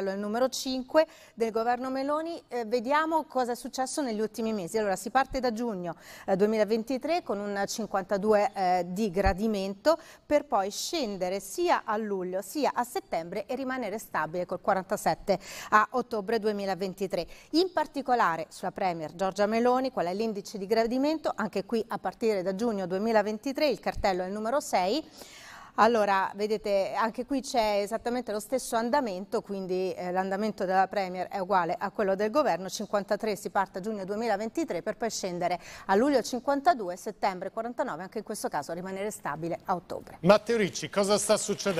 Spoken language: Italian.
Allora, il numero 5 del governo Meloni, eh, vediamo cosa è successo negli ultimi mesi. Allora, si parte da giugno eh, 2023 con un 52 eh, di gradimento per poi scendere sia a luglio sia a settembre e rimanere stabile col 47 a ottobre 2023. In particolare sulla Premier Giorgia Meloni, qual è l'indice di gradimento? Anche qui a partire da giugno 2023 il cartello è il numero 6 allora, vedete, anche qui c'è esattamente lo stesso andamento, quindi eh, l'andamento della Premier è uguale a quello del governo, 53 si parte a giugno 2023 per poi scendere a luglio 52, settembre 49, anche in questo caso rimanere stabile a ottobre. Matteo Ricci, cosa sta succedendo?